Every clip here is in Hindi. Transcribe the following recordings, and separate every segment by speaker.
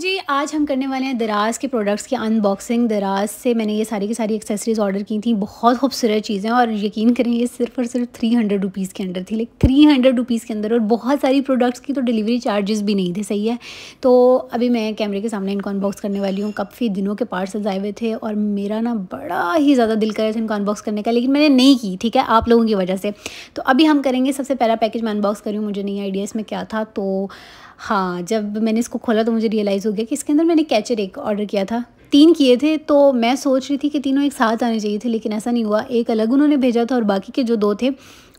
Speaker 1: जी आज हम करने वाले हैं दराज के प्रोडक्ट्स की अनबॉक्सिंग दराज से मैंने ये सारी की सारी एक्सेसरीज ऑर्डर की थी बहुत खूबसूरत चीज़ें और यकीन करें ये सिर्फ और सिर्फ थ्री हंड्रेड रुपीज़ के अंदर थी लाइक थ्री हंड्रेड रुपीज़ के अंदर और बहुत सारी प्रोडक्ट्स की तो डिलीवरी चार्जेस भी नहीं थे सही है तो अभी मैं कैमरे के सामने इनको अनबॉक्स करने वाली हूँ काफ़ी दिनों के पार्सल्स आए हुए थे और मेरा ना बड़ा ही ज़्यादा दिल कर था इनको अनबॉक्स करने का लेकिन मैंने नहीं की ठीक है आप लोगों की वजह से तो अभी हम करेंगे सबसे पहला पैकेज मैं अनबॉक्स करी मुझे नहीं आइडिया इसमें क्या था तो हाँ जब मैंने इसको खोला तो मुझे रियलाइज़ हो गया कि इसके अंदर मैंने कैचर एक ऑर्डर किया था तीन किए थे तो मैं सोच रही थी कि तीनों एक साथ आने चाहिए थे लेकिन ऐसा नहीं हुआ एक अलग उन्होंने भेजा था और बाकी के जो दो थे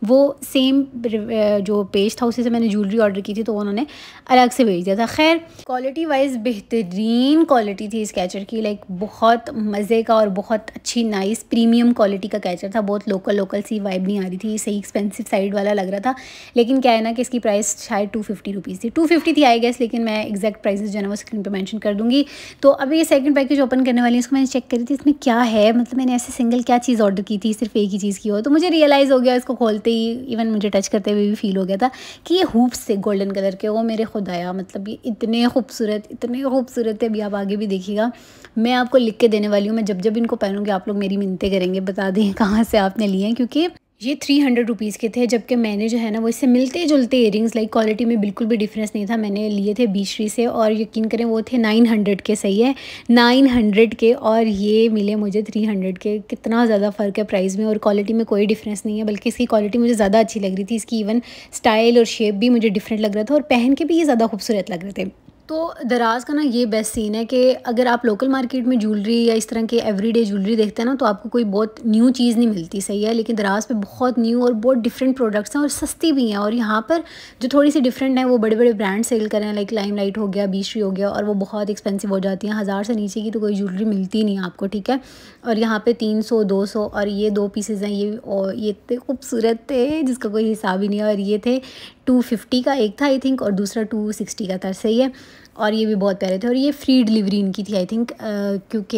Speaker 1: वो सेम uh, जो पेज था उसी से मैंने ज्वेलरी ऑर्डर की थी तो उन्होंने अलग से भेज दिया था खैर क्वालिटी वाइज बेहतरीन क्वालिटी थी इस कैचर की लाइक बहुत मज़े का और बहुत अच्छी नाइस प्रीमियम क्वालिटी का कैचर था बहुत लोकल लोकल सी वाइब नहीं आ रही थी सही एक्सपेंसिव साइड वाला लग रहा था लेकिन क्या है ना कि इसकी प्राइस शायद टू फिफ्टी रुपीज़ थी टू फिफ्टी थी आई गेस लेकिन मैं एग्जैक्ट प्राइस जो है ना वो स्क्रीन पर मैंशन कर दूँगी तो अभी ये सेकेंड पैकेज ओपन करने वाली है मैंने चेक करी थी इसमें क्या है मतलब मैंने ऐसे सिंगल क्या चीज़ ऑर्डर की थी सिर्फ एक ही चीज़ की हो तो मुझे रियलाइज़ हो गया इसको खोलते करते ही इवन मुझे टच करते हुए भी फील हो गया था कि ये हुप्स थे गोल्डन कलर के वो मेरे खुद आया मतलब ये इतने खूबसूरत इतने खूबसूरत थे अभी आप आगे भी देखिएगा मैं आपको लिख के देने वाली हूँ मैं जब जब इनको पहनूँगी आप लोग मेरी मिनते करेंगे बता दें कहाँ से आपने लिए हैं क्योंकि ये थ्री हंड्रेड रुपीज़ के थे जबकि मैंने जो है ना वो इससे मिलते जुलते एयरिंग्स लाइक क्वालिटी में बिल्कुल भी डिफरेंस नहीं था मैंने लिए थे बीशरी से और यकीन करें वो थे नाइन हंड्रेड के सही है नाइन हंड्रेड के और ये मिले मुझे थ्री हंड्रेड के कितना ज़्यादा फ़र्क है प्राइस में और क्वालिटी में कोई डिफरेंस नहीं है बल्कि इसकी क्वालिटी मुझे ज़्यादा अच्छी लग रही थी इसकी इवन स्टाइल और शेप भी मुझे डिफरेंट लग रहा था और पहन के भी ये ज़्यादा खूबसूरत लग रहे थे तो दराज का ना ये बेस्ट सीन है कि अगर आप लोकल मार्केट में ज्वेलरी या इस तरह के एवरीडे ज्वेलरी देखते हैं ना तो आपको कोई बहुत न्यू चीज़ नहीं मिलती सही है लेकिन दराज पे बहुत न्यू और बहुत डिफरेंट प्रोडक्ट्स हैं और सस्ती भी हैं और यहाँ पर जो थोड़ी सी डिफरेंट है वो बड़े बड़े ब्रांड सेल कर रहे हैं लाइक लाइम लाइट हो गया बीशरी हो गया और वो बहुत एक्सपेंसिव हो जाती हैं हज़ार से नीचे की तो कोई ज्वेलरी मिलती नहीं आपको ठीक है और यहाँ पर तीन सौ दो सौ और ये दो पीसेज हैं ये और ये इतने खूबसूरत थे जिसका कोई हिसाब ही नहीं और ये थे टू फिफ्टी का एक था आई थिंक और दूसरा टू सिक्सटी का था सही है और ये भी बहुत प्यारे थे और ये फ्री डिलीवरी इनकी थी आई थिंक क्योंकि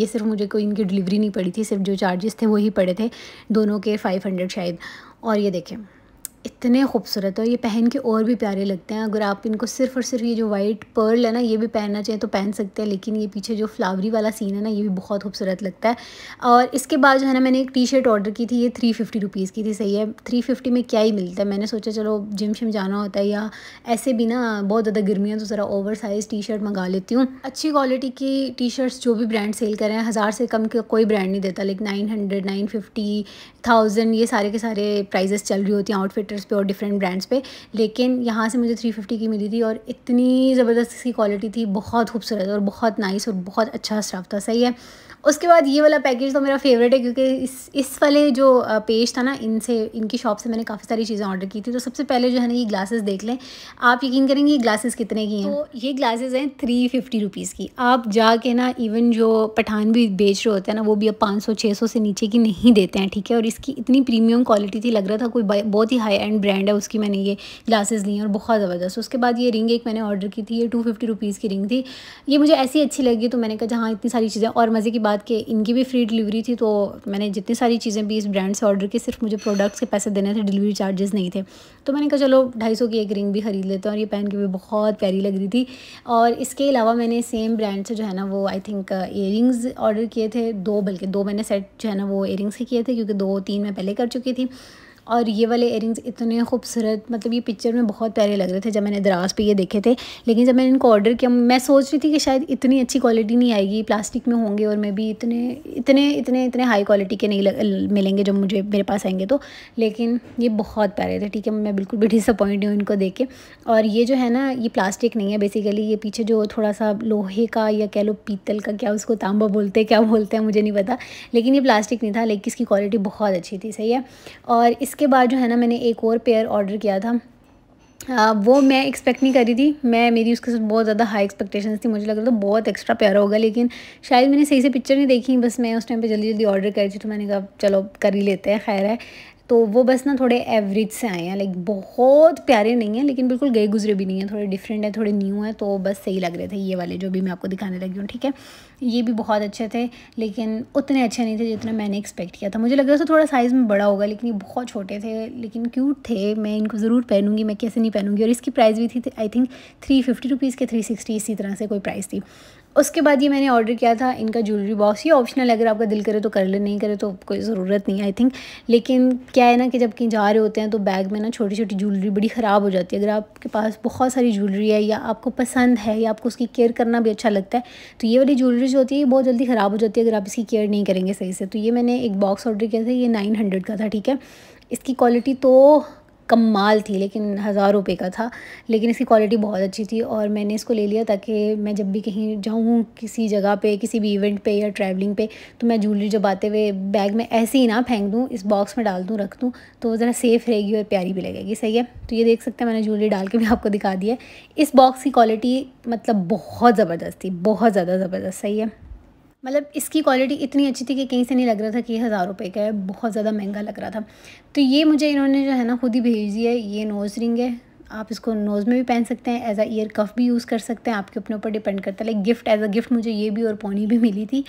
Speaker 1: ये सिर्फ मुझे कोई इनकी डिलीवरी नहीं पड़ी थी सिर्फ जो चार्जेस थे वही पड़े थे दोनों के फ़ाइव हंड्रेड शायद और ये देखें इतने खूबसूरत और ये पहन के और भी प्यारे लगते हैं अगर आप इनको सिर्फ और सिर्फ ये जो वाइट पर्ल है ना ये भी पहनना चाहिए तो पहन सकते हैं लेकिन ये पीछे जो फ्लावरी वाला सीन है ना ये भी बहुत खूबसूरत लगता है और इसके बाद जो है ना मैंने एक टी शर्ट ऑर्डर की थी ये थ्री फिफ्टी रुपीज़ की थी सही है थ्री फिफ्टी में क्या ही मिलता है मैंने सोचा चलो जिम शिम जाना होता है या ऐसे भी ना बहुत ज़्यादा गर्मी है तो ज़रा ओवर साइज़ टी शर्ट मंगा लेती हूँ अच्छी क्वालिटी की टी शर्ट्स जो भी ब्रांड सेल करें हज़ार से कम कोई ब्रांड नहीं देता like nine hundred nine fifty thousand ये सारे के सारे प्राइजेस चल रही होती हैं आउटफिट आउटलेट्स पे और डिफरेंट ब्रांड्स पे लेकिन यहाँ से मुझे थ्री फिफ्टी की मिली थी और इतनी ज़बरदस्त इसकी क्वालिटी थी बहुत खूबसूरत और बहुत नाइस और बहुत अच्छा स्टाफ था सही है उसके बाद ये वाला पैकेज तो मेरा फेवरेट है क्योंकि इस इस वाले जो पेज था ना इनसे इनकी शॉप से मैंने काफ़ी सारी चीज़ें ऑर्डर की थी तो सबसे पहले जो है ना ये ग्लासेस देख लें आप यकीन करेंगे ये ग्लासेस कितने की हैं तो ये ग्लासेस हैं थ्री फिफ्टी रुपीज़ की आप जाके ना इवन जो पठान भी बेच रहे होते हैं ना वो भी अब पाँच सौ सौ से नीचे की नहीं देते हैं ठीक है और इसकी इतनी प्रीमियम क्वालिटी थी लग रहा था कोई बहुत ही हाई एंड ब्रांड है उसकी मैंने ये ग्लासेस ली और बहुत ज़बरदस्त तो उसके बाद ये रिंग एक मैंने ऑर्डर की थी ये टू फिफ्टी रुपीज़ की रिंग थी ये मुझे ऐसी अच्छी लगी तो मैंने कहा जहाँ इतनी सारी चीज़ें और मज़े की बात कि इनकी भी फ्री डिलीवरी थी तो मैंने जितनी सारी चीज़ें भी इस ब्रांड से ऑर्डर की सिर्फ मुझे प्रोडक्ट्स के पैसे देने थे डिलीवरी चार्जेस नहीं थे तो मैंने कहा चलो ढाई सौ की एक रिंग भी ख़रीद लेते हैं और ये पहन के भी बहुत प्यारी लग रही थी और इसके अलावा मैंने सेम ब्रांड से जो है ना वो आई थिंक ईयर ऑर्डर किए थे दो बल्कि दो मैंने सेट जो है ना वो ईयर के किए थे क्योंकि दो तीन मैं पहले कर चुकी थी और ये वाले एयरिंग्स इतने खूबसूरत मतलब ये पिक्चर में बहुत प्यारे लग रहे थे जब मैंने दराज पे ये देखे थे लेकिन जब मैंने इनको ऑर्डर किया मैं सोच रही थी कि शायद इतनी अच्छी क्वालिटी नहीं आएगी प्लास्टिक में होंगे और मैं भी इतने इतने इतने इतने हाई क्वालिटी के नहीं मिलेंगे जब मुझे मेरे पास आएंगे तो लेकिन ये बहुत प्यारे थे ठीक है मैं बिल्कुल भी डिसअपॉइंट हूँ इनको देख के और ये जो है ना ये प्लास्टिक नहीं है बेसिकली ये पीछे जो थोड़ा सा लोहे का या कह लो पीतल का क्या उसको तांबा बोलते हैं क्या बोलते हैं मुझे नहीं पता लेकिन ये प्लास्टिक नहीं था लेकिन इसकी क्वालिटी बहुत अच्छी थी सही है और इस उसके बाद जो है ना मैंने एक और पेयर ऑर्डर किया था आ, वो मैं एक्सपेक्ट नहीं कर रही थी मैं मेरी उसके साथ बहुत ज़्यादा हाई एक्सपेक्टेशन थी मुझे लग रहा था बहुत एक्स्ट्रा प्यारा होगा लेकिन शायद मैंने सही से पिक्चर नहीं देखी बस मैं उस टाइम पे जल्दी जल्दी ऑर्डर करी थी तो मैंने कहा चलो कर ही लेते हैं खैर है तो वो बस ना थोड़े एवरेज से आए हैं लाइक बहुत प्यारे नहीं हैं लेकिन बिल्कुल गए गुजरे भी नहीं हैं थोड़े डिफरेंट हैं थोड़े न्यू हैं तो बस सही लग रहे थे ये वाले जो भी मैं आपको दिखाने लगी हूँ ठीक है ये भी बहुत अच्छे थे लेकिन उतने अच्छे नहीं थे जितना मैंने एक्सपेक्ट किया था मुझे लग रहा था थोड़ा साइज़ में बड़ा होगा लेकिन ये बहुत छोटे थे लेकिन क्यूट थे मैं इनको ज़रूर पहनूंगी मैं कैसे नहीं पहनूंगी और इसकी प्राइस भी थी I think three fifty rupees के थ्री सिक्सटी इसी तरह से कोई प्राइस थी उसके बाद ये मैंने ऑर्डर किया था इनका ज्वेलरी बॉक्स ये ऑप्शनल अगर आपका दिल करे तो कर ले नहीं करे तो कोई ज़रूरत नहीं आई थिंक लेकिन क्या है ना कि जब कहीं जा रहे होते हैं तो बैग में ना छोटी छोटी ज्वेलरी बड़ी ख़राब हो जाती है अगर आपके पास बहुत सारी ज्वेलरी है या आपको पसंद है या आपको उसकी केयर करना भी अच्छा लगता है तो ये वाली ज्वेलरी जो होती है ये बहुत जल्दी ख़राब हो जाती है अगर आप इसकी केयर नहीं करेंगे सही से तो ये मैंने एक बॉक्स ऑर्डर किया था ये नाइन हंड्रेड का था ठीक है इसकी क्वालिटी तो कमाल थी लेकिन हज़ार रुपये का था लेकिन इसकी क्वालिटी बहुत अच्छी थी और मैंने इसको ले लिया ताकि मैं जब भी कहीं जाऊँ किसी जगह पे किसी भी इवेंट पे या ट्रैवलिंग पे तो मैं ज्वेलरी जब आते हुए बैग में ऐसे ही ना फेंक दूँ इस बॉक्स में डाल दूँ रख दूँ तो ज़रा सेफ़ रहेगी और प्यारी भी लगेगी सही है तो ये देख सकते हैं मैंने ज्वेलरी डाल के भी आपको दिखा दिया इस बॉक्स की क्वालिटी मतलब बहुत ज़बरदस्त थी बहुत ज़्यादा ज़बरदस्त सही है मतलब इसकी क्वालिटी इतनी अच्छी थी कि कहीं से नहीं लग रहा था कि ये हज़ार रुपये का है बहुत ज़्यादा महंगा लग रहा था तो ये मुझे इन्होंने जो है ना खुद ही भेज दिया है ये नोज़ रिंग है आप इसको नोज़ में भी पहन सकते हैं एज आ ईयर कफ भी यूज़ कर सकते हैं आपके अपने ऊपर डिपेंड करता है like gift as a gift मुझे ये भी और पोनी भी मिली थी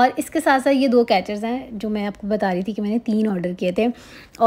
Speaker 1: और इसके साथ साथ ये दो कैचर्स हैं जो मैं आपको बता रही थी कि मैंने तीन ऑर्डर किए थे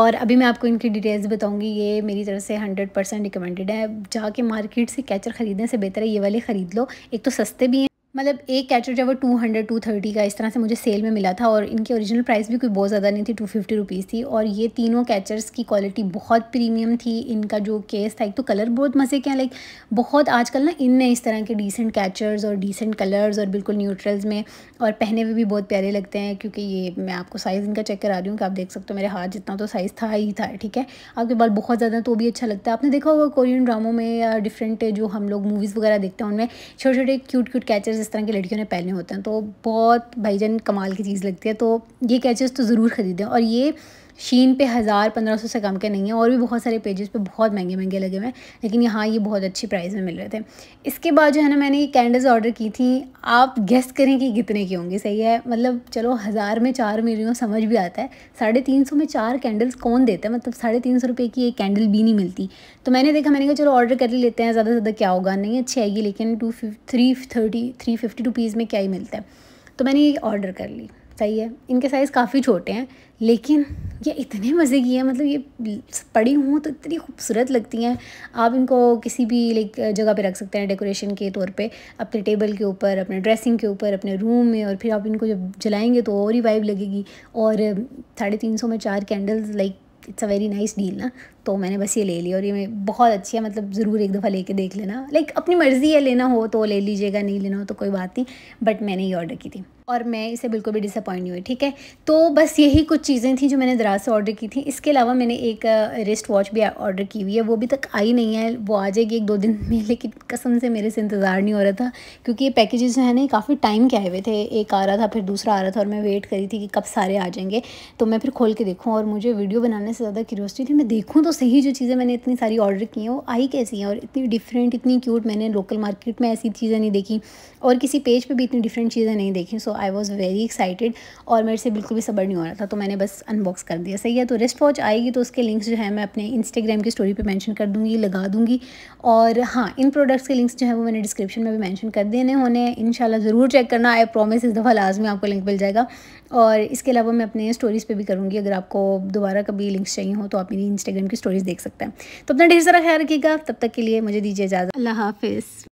Speaker 1: और अभी मैं आपको इनकी डिटेल्स बताऊँगी ये मेरी तरफ से हंड्रेड परसेंट रिकमेंडेड है जाके मार्केट से कैचर ख़रीदने से बेहतर है ये वाले ख़रीद लो एक तो सस्ते भी हैं मतलब एक जो है वो टू हंड्रेड टू थर्टी का इस तरह से मुझे सेल में मिला था और इनकी ओरिजिनल प्राइस भी कोई बहुत ज़्यादा नहीं थी टू फिफ्टी रुपीज़ थी और ये तीनों कैचर्स की क्वालिटी बहुत प्रीमियम थी इनका जो केस था एक तो कलर बहुत मज़े के हैं लाइक बहुत आजकल ना इनने इस तरह के डिसेंट कैचर्स और डिसेंट कलर्स और बिल्कुल न्यूट्रल्स में और पहने हुए भी बहुत प्यारे लगते हैं क्योंकि ये मैं आपको साइज़ इनका चेक करा रही हूँ कि आप देख सकते हो मेरे हाथ जितना तो साइज़ था ही था ठीक है आपके बाल बहुत ज़्यादा तो भी अच्छा लगता है आपने देखा होगा कोरियन ड्रामों में या डिफरेंट जो हम लोग मूवीज़ वगैरह देखते हैं उनमें छोटे छोटे क्यूट क्यूट कैचर्स जिस तरह के लड़कियों ने पहने होते हैं तो बहुत भाईजान कमाल की चीज़ लगती है तो ये कैचेस तो ज़रूर ख़रीदें और ये शीन पे हज़ार पंद्रह सौ से कम के नहीं है और भी बहुत सारे पेजेस पे बहुत महंगे महंगे लगे हुए हैं लेकिन यहाँ ये बहुत अच्छी प्राइस में मिल रहे थे इसके बाद जो है ना मैंने ये कैंडल्स ऑर्डर की थी आप गेस्ट करें कि कितने की होंगी सही है मतलब चलो हज़ार में चार मिल रही हूँ समझ भी आता है साढ़े तीन सौ में चार कैंडल्स कौन देता है मतलब साढ़े तीन सौ रुपये की एक कैंडल भी नहीं मिलती तो मैंने देखा मैंने कहा चलो ऑर्डर कर लेते हैं ज़्यादा से ज़्यादा क्या होगा नहीं अच्छी आएगी लेकिन two three thirty three fifty rupees में क्या ही मिलता है तो मैंने ये ऑर्डर कर ली सही है इनके साइज़ काफ़ी छोटे हैं लेकिन ये इतने मज़े की हैं मतलब ये पड़ी हूँ तो इतनी खूबसूरत लगती हैं आप इनको किसी भी लाइक जगह पे रख सकते हैं डेकोरेशन के तौर पे अपने टेबल के ऊपर अपने ड्रेसिंग के ऊपर अपने रूम में और फिर आप इनको जब जलाएंगे तो और ही वाइब लगेगी और साढ़े तीन सौ में चार candles like it's a very nice deal ना तो मैंने बस ये ले ली और ये बहुत अच्छी है मतलब ज़रूर एक दफ़ा लेके देख लेना लाइक अपनी मर्ज़ी है लेना हो तो ले लीजिएगा नहीं लेना हो तो कोई बात नहीं बट मैंने ये ऑर्डर की थी और मैं इसे बिल्कुल भी डिसअपॉइंट नहीं हुई ठीक है तो बस यही कुछ चीज़ें थी जो मैंने दराज से ऑर्डर की थी इसके अलावा मैंने एक रिस्ट वॉच भी ऑर्डर की हुई है वो भी तक आई नहीं है वो आ जाएगी एक दो दिन में लेकिन कसम से मेरे से इंतज़ार नहीं हो रहा था क्योंकि ये पैकेजेस जो है ना काफ़ी टाइम के आए हुए थे एक आ रहा था फिर दूसरा आ रहा था और मैं वेट करी थी कि कब सारे आ जाएंगे तो मैं फिर खोल के देखूँ और मुझे वीडियो बनाने से ज़्यादा क्यूरियोसिटी थी मैं देखूँ तो सही जो चीज़ें मैंने इतनी सारी ऑर्डर की हैं वो आई कैसी हैं और इतनी डिफरेंट इतनी क्यूट मैंने लोकल मार्केट में ऐसी चीज़ें नहीं देखी और किसी पेज पर भी इतनी डिफरेंट चीज़ें नहीं देखी so I was very excited और मेरे से बिल्कुल भी सबर नहीं हो रहा था तो मैंने बस अनबॉक्स कर दिया सही है तो रिस्ट वॉच आएगी तो उसके लिंक्स जो है मैं अपने इंस्टाग्राम की स्टोरी पर मैंशन कर दूँगी लगा दूँगी और हाँ इन प्रोडक्ट्स के लिंक्स जो है वो मैंने डिस्क्रिप्शन में भी मैंशन कर देने होने इन ज़रूर चेक करना आई प्रॉमिस इस दफ़ा लाजमी आपको लिंक मिल जाएगा और इसके अलावा मैं अपने स्टोरीज़ पर भी करूँगी अगर आपको दोबारा कभी लिंक्स चाहिए हो तो आप मेरी इंस्टाग्राम की स्टोरीज़ देख सकते हैं तो अपना ढेर सारा ख्याल रखिएगा तब तक के लिए मुझे दीजिए इजाज़त अल्लाह हाफिज़